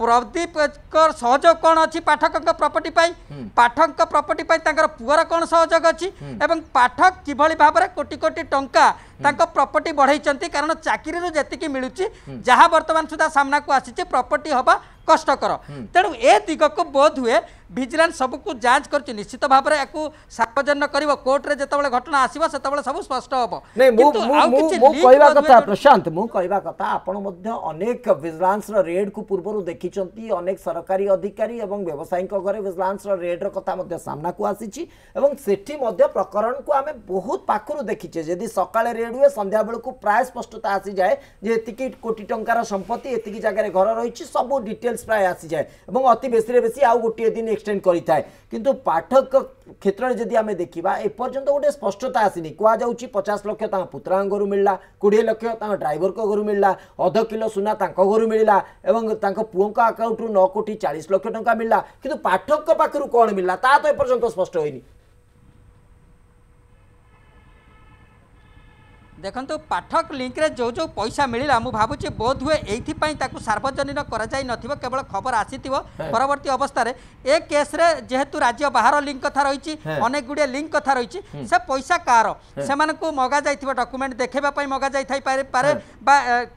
ପ୍ରଦୀପ ସହଯୋଗ କ'ଣ ଅଛି ପାଠକଙ୍କ ପ୍ରପର୍ଟି ପାଇଁ ପାଠକଙ୍କ ପ୍ରପର୍ଟି ପାଇଁ ତାଙ୍କର ପୁଅର କ'ଣ ସହଯୋଗ ଅଛି ଏବଂ ପାଠକ କିଭଳି ଭାବରେ କୋଟି କୋଟି ଟଙ୍କା ତାଙ୍କ ପ୍ରପର୍ଟି ବଢ଼େଇଛନ୍ତି କାରଣ ଚାକିରିରୁ ଯେତିକି ମିଳୁଛି ଯାହା ବର୍ତ୍ତମାନ ସୁଦ୍ଧା ସାମ୍ନାକୁ ଆସିଛି ପ୍ରପର୍ଟି ହେବା କଷ୍ଟକର ତେଣୁ ଏ ଦିଗକୁ ବୋଧ ହୁଏ ଭିଜିଲାନ୍ସ ସବୁକୁ ଯାଞ୍ଚ କରୁଛି ନିଶ୍ଚିତ ଭାବରେ ୟାକୁ ସାର୍ବଜନୀନ କରିବ କୋର୍ଟରେ ଯେତେବେଳେ ଘଟଣା ଆସିବ ସେତେବେଳେ ସବୁ ସ୍ପଷ୍ଟ ହେବ ମୁଁ କହିବା କଥା ପ୍ରଶାନ୍ତ ମୁଁ କହିବା କଥା ଆପଣ ମଧ୍ୟ ଅନେକ ଭିଜିଲାନ୍ସର ରେଡ୍କୁ ପୂର୍ବରୁ ଦେଖିଛନ୍ତି ଅନେକ ସରକାରୀ ଅଧିକାରୀ ଏବଂ ବ୍ୟବସାୟୀଙ୍କ ଘରେ ଭିଜିଲାନ୍ସର ରେଡ୍ର କଥା ମଧ୍ୟ ସାମ୍ନାକୁ ଆସିଛି ଏବଂ ସେଠି ମଧ୍ୟ ପ୍ରକରଣକୁ ଆମେ ବହୁତ ପାଖରୁ ଦେଖିଛେ ଯଦି ସକାଳେ ରେଡ୍ ହୁଏ ସନ୍ଧ୍ୟାବେଳକୁ ପ୍ରାୟ ସ୍ପଷ୍ଟତା ଆସିଯାଏ ଯେ ଏତିକି କୋଟି ଟଙ୍କାର ସମ୍ପତ୍ତି ଏତିକି ଜାଗାରେ ଘର ରହିଛି ସବୁ ଡିଟେଲ୍ସ ପ୍ରାୟ ଆସିଯାଏ ଏବଂ ଅତି ବେଶୀରେ ବେଶୀ ଆଉ ଗୋଟିଏ ଦିନ এক্সটেন্ড করে কিন্তু পাঠক କ୍ଷେତ୍ରରେ ଯଦି ଆମେ ଦେଖିବା ଏପର୍ଯ୍ୟନ୍ତ ଗୋଟେ ସ୍ପଷ୍ଟତା ଆସିନି କୁହାଯାଉଛି ପଚାଶ ଲକ୍ଷ ତାଙ୍କ ପୁତୁରାଙ୍କ ଘରୁ ମିଳିଲା କୋଡ଼ିଏ ଲକ୍ଷ ତାଙ୍କ ଡ୍ରାଇଭରଙ୍କ ଘରୁ ମିଳିଲା ଅଧ କିଲୋ ସୁନା ତାଙ୍କ ଘରୁ ମିଳିଲା ଏବଂ ତାଙ୍କ ପୁଅଙ୍କ ଆକାଉଣ୍ଟରୁ ନଅ କୋଟି ଚାଳିଶ ଲକ୍ଷ ଟଙ୍କା ମିଳିଲା କିନ୍ତୁ ପାଠକଙ୍କ ପାଖରୁ କ'ଣ ମିଳିଲା ତାହା ତ ଏପର୍ଯ୍ୟନ୍ତ ସ୍ପଷ୍ଟ ହୋଇନି ଦେଖନ୍ତୁ ପାଠକ ଲିଙ୍କରେ ଯେଉଁ ଯେଉଁ ପଇସା ମିଳିଲା ମୁଁ ଭାବୁଛି ବୋଧ ହୁଏ ଏଇଥିପାଇଁ ତାକୁ ସାର୍ବଜନୀନ କରାଯାଇ ନଥିବ କେବଳ ଖବର ଆସିଥିବ ପରବର୍ତ୍ତୀ ଅବସ୍ଥାରେ ଏ କେସ୍ରେ ଯେହେତୁ ରାଜ୍ୟ ବାହାର ଲିଙ୍କ କଥା ରହିଛି ଅନେକ ଗୁଡ଼ିଏ ଲିଙ୍କ କଥା ରହିଛି ସେ ପଇସା କାହାର ସେମାନଙ୍କୁ ମଗାଯାଇଥିବ ଡକୁମେଣ୍ଟ ଦେଖାଇବା ପାଇଁ ମଗାଯାଇଥାଇପାରେ ବା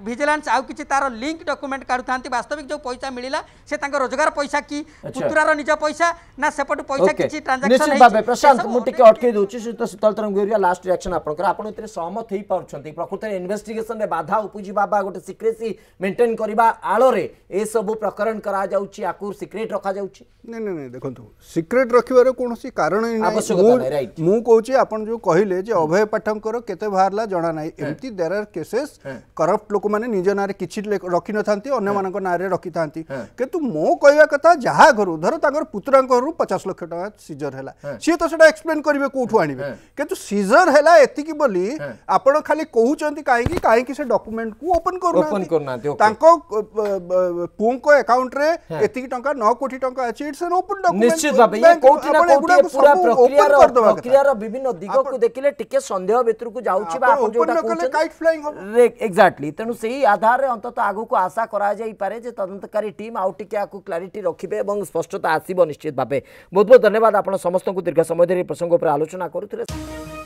ଭିଜିଲାନ୍ସ ଆଉ କିଛି ତାର ଲିଙ୍କ ଡକୁମେଣ୍ଟ କାଢ଼ୁଥାନ୍ତି ବାସ୍ତବିକ ଯେଉଁ ପଇସା ମିଳିଲା ସେ ତାଙ୍କ ରୋଜଗାର ପଇସା କି ପୁତୁରାର ନିଜ ପଇସା ନା ସେପଟୁ ପଇସା କିଛି ଟ୍ରାଞ୍ଜାକ୍ସନ ଭାବେ ପ୍ରଶାନ୍ତ ମୁଁ ଟିକେ ଅଟକେଇ ଦେଉଛି ଶୀତଳ ତରଙ୍ଗ ଲାଷ୍ଟ ରିଆକ୍ସନ ଆପଣଙ୍କର ଆପଣ ଏଥିରେ ସହମତ ହେଇପାରୁ অন্তি প্রকৃতি ইনভেস্টিগেশন রে বাধা উপজি বাবা গট সিক্রেসি মেইনটেইন করিবা আড়রে এ সব প্রকরণ করা যাওচি আকুর সিক্রেট রাখা যাওচি নাই নাই নাই দেখো তো সিক্রেট রাখিবারে কোনসি কারণ নাই মু কওছি आपण जो कहिले जे অভয় পঠন করো কেতে ভাল জানা নাই এমতি দেয়ার আর কেসেস করাপ্ট লোক মানে নিজনারে কিচি রাখিনি না থান্তি অন্য মানক নারে রাখিতা থান্তি কিন্তু মু কইবা কথা যাহা গরু ধর তার পুত্রাংকর 50 লক্ষ টাকা সিজার হেলা সি তো সেটা এক্সপ্লেইন করিবে কোটু আনিবে কিন্তু সিজার হেলা এতি কি বলি आपण खाली कहते कहीं कहीं डकुमेंट को ओपन करकाउंट आग को आशा कराईपे तदंतकारी टीम आगे स्पष्टता आसब निश्चित भाव बहुत बहुत धन्यवाद आप समस्त को दीर्घ समय धरी प्रसंग आलोचना करुते